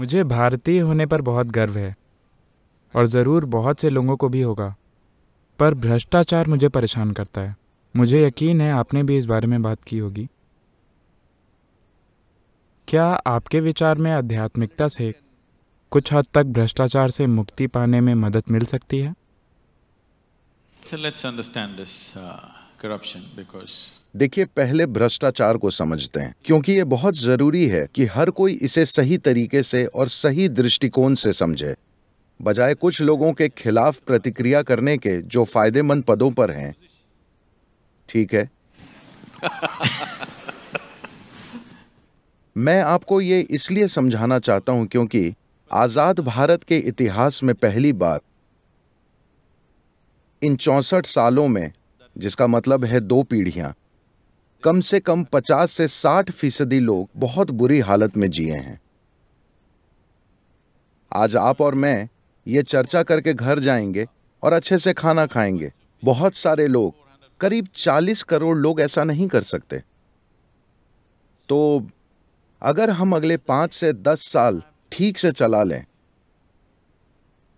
मुझे भारतीय होने पर बहुत गर्व है और ज़रूर बहुत से लोगों को भी होगा पर भ्रष्टाचार मुझे परेशान करता है मुझे यकीन है आपने भी इस बारे में बात की होगी क्या आपके विचार में आध्यात्मिकता से कुछ हद तक भ्रष्टाचार से मुक्ति पाने में मदद मिल सकती है So let's understand this. Uh... देखिए पहले भ्रष्टाचार को समझते हैं क्योंकि ये बहुत जरूरी है कि हर कोई इसे सही तरीके से और सही दृष्टिकोण से समझे बजाय कुछ लोगों के खिलाफ प्रतिक्रिया करने के जो फायदेमंद पदों पर हैं ठीक है मैं आपको ये इसलिए समझाना चाहता हूं क्योंकि आज़ाद भारत के इतिहास में पहली बार इन चौसठ सालों में जिसका मतलब है दो पीढ़ियां कम से कम 50 से 60 फीसदी लोग बहुत बुरी हालत में जिए हैं आज आप और मैं ये चर्चा करके घर जाएंगे और अच्छे से खाना खाएंगे बहुत सारे लोग करीब 40 करोड़ लोग ऐसा नहीं कर सकते तो अगर हम अगले पांच से दस साल ठीक से चला लें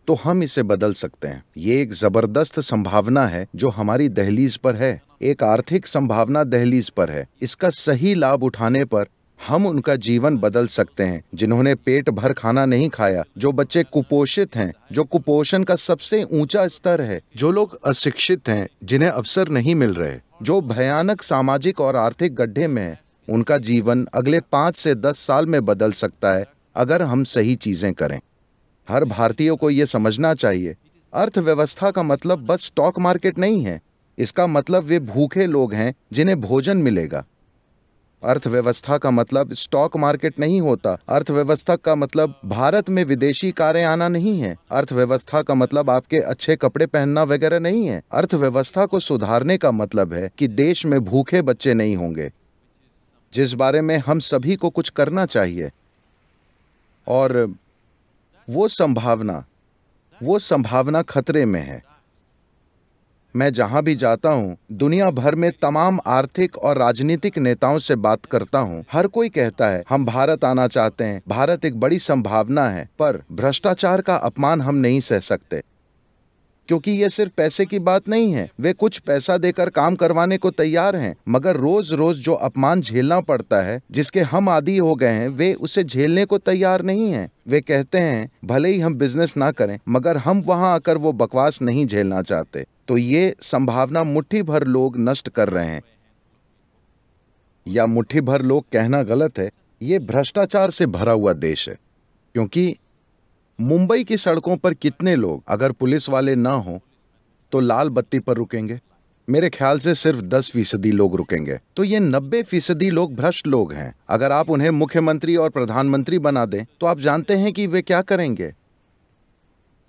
तो हम इसे बदल सकते हैं ये एक जबरदस्त संभावना है जो हमारी दहलीज पर है एक आर्थिक संभावना दहलीज पर है इसका सही लाभ उठाने पर हम उनका जीवन बदल सकते हैं जिन्होंने पेट भर खाना नहीं खाया जो बच्चे कुपोषित हैं जो कुपोषण का सबसे ऊंचा स्तर है जो लोग अशिक्षित हैं जिन्हें अवसर नहीं मिल रहे जो भयानक सामाजिक और आर्थिक गड्ढे में है उनका जीवन अगले पाँच से दस साल में बदल सकता है अगर हम सही चीजें करें हर भारतीय को ये समझना चाहिए अर्थव्यवस्था का मतलब बस स्टॉक मार्केट नहीं है इसका मतलब वे भूखे लोग हैं जिन्हें भोजन मिलेगा अर्थव्यवस्था का मतलब स्टॉक मार्केट नहीं होता अर्थव्यवस्था का मतलब भारत में विदेशी कारें आना नहीं है अर्थव्यवस्था का मतलब आपके अच्छे कपड़े पहनना वगैरह नहीं है अर्थव्यवस्था को सुधारने का मतलब है कि देश में भूखे बच्चे नहीं होंगे जिस बारे में हम सभी को कुछ करना चाहिए और वो संभावना वो संभावना खतरे में है मैं जहां भी जाता हूं, दुनिया भर में तमाम आर्थिक और राजनीतिक नेताओं से बात करता हूं। हर कोई कहता है हम भारत आना चाहते हैं भारत एक बड़ी संभावना है पर भ्रष्टाचार का अपमान हम नहीं सह सकते क्योंकि ये सिर्फ पैसे की बात नहीं है वे कुछ पैसा देकर काम करवाने को तैयार हैं मगर रोज रोज जो अपमान झेलना पड़ता है जिसके हम आदि हो गए हैं वे उसे झेलने को तैयार नहीं हैं वे कहते हैं भले ही हम बिजनेस ना करें मगर हम वहां आकर वो बकवास नहीं झेलना चाहते तो ये संभावना मुट्ठी भर लोग नष्ट कर रहे हैं या मुट्ठी भर लोग कहना गलत है ये भ्रष्टाचार से भरा हुआ देश है क्योंकि मुंबई की सड़कों पर कितने लोग अगर पुलिस वाले ना हो तो लाल बत्ती पर रुकेंगे मेरे ख्याल से सिर्फ दस फीसदी लोग रुकेंगे तो ये नब्बे फीसदी लोग भ्रष्ट लोग हैं अगर आप उन्हें मुख्यमंत्री और प्रधानमंत्री बना दें तो आप जानते हैं कि वे क्या करेंगे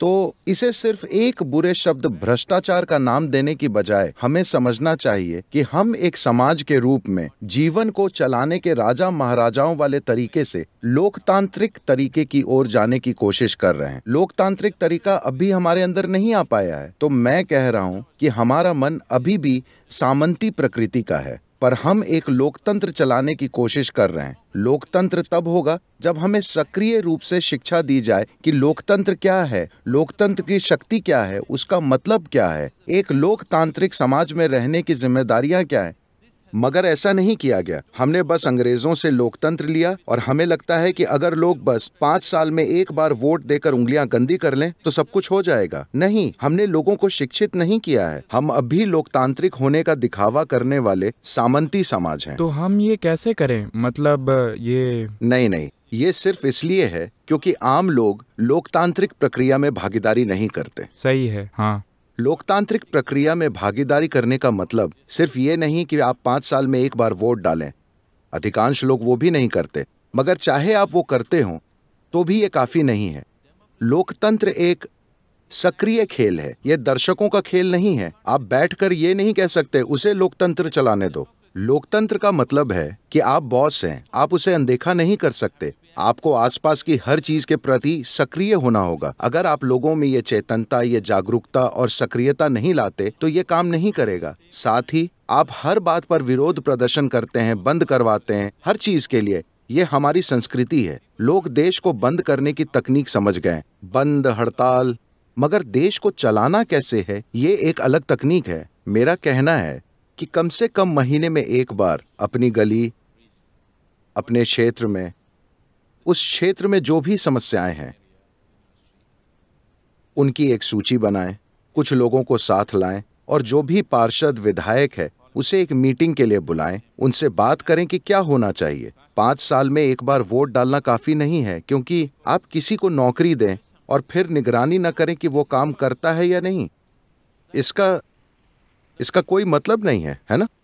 तो इसे सिर्फ एक बुरे शब्द भ्रष्टाचार का नाम देने की बजाय हमें समझना चाहिए कि हम एक समाज के रूप में जीवन को चलाने के राजा महाराजाओं वाले तरीके से लोकतांत्रिक तरीके की ओर जाने की कोशिश कर रहे हैं लोकतांत्रिक तरीका अभी हमारे अंदर नहीं आ पाया है तो मैं कह रहा हूँ कि हमारा मन अभी भी सामंती प्रकृति का है पर हम एक लोकतंत्र चलाने की कोशिश कर रहे हैं लोकतंत्र तब होगा जब हमें सक्रिय रूप से शिक्षा दी जाए कि लोकतंत्र क्या है लोकतंत्र की शक्ति क्या है उसका मतलब क्या है एक लोकतांत्रिक समाज में रहने की जिम्मेदारियां क्या है मगर ऐसा नहीं किया गया हमने बस अंग्रेजों से लोकतंत्र लिया और हमें लगता है कि अगर लोग बस पाँच साल में एक बार वोट देकर उंगलियां गंदी कर लें तो सब कुछ हो जाएगा नहीं हमने लोगों को शिक्षित नहीं किया है हम अब भी लोकतांत्रिक होने का दिखावा करने वाले सामंती समाज हैं तो हम ये कैसे करें मतलब ये नहीं नहीं ये सिर्फ इसलिए है क्योंकि आम लोग लोकतांत्रिक प्रक्रिया में भागीदारी नहीं करते सही है हाँ लोकतांत्रिक प्रक्रिया में भागीदारी करने का मतलब सिर्फ ये नहीं कि आप पांच साल में एक बार वोट डालें अधिकांश लोग वो भी नहीं करते मगर चाहे आप वो करते हो तो भी ये काफ़ी नहीं है लोकतंत्र एक सक्रिय खेल है यह दर्शकों का खेल नहीं है आप बैठकर ये नहीं कह सकते उसे लोकतंत्र चलाने दो लोकतंत्र का मतलब है कि आप बॉस हैं आप उसे अनदेखा नहीं कर सकते आपको आसपास की हर चीज के प्रति सक्रिय होना होगा अगर आप लोगों में ये चेतनता ये जागरूकता और सक्रियता नहीं लाते तो ये काम नहीं करेगा साथ ही आप हर बात पर विरोध प्रदर्शन करते हैं बंद करवाते हैं हर चीज के लिए ये हमारी संस्कृति है लोग देश को बंद करने की तकनीक समझ गए बंद हड़ताल मगर देश को चलाना कैसे है ये एक अलग तकनीक है मेरा कहना है कि कम से कम महीने में एक बार अपनी गली अपने क्षेत्र में उस क्षेत्र में जो भी समस्याएं हैं उनकी एक सूची बनाएं कुछ लोगों को साथ लाएं और जो भी पार्षद विधायक है उसे एक मीटिंग के लिए बुलाएं उनसे बात करें कि क्या होना चाहिए पांच साल में एक बार वोट डालना काफ़ी नहीं है क्योंकि आप किसी को नौकरी दें और फिर निगरानी न करें कि वो काम करता है या नहीं इसका इसका कोई मतलब नहीं है है ना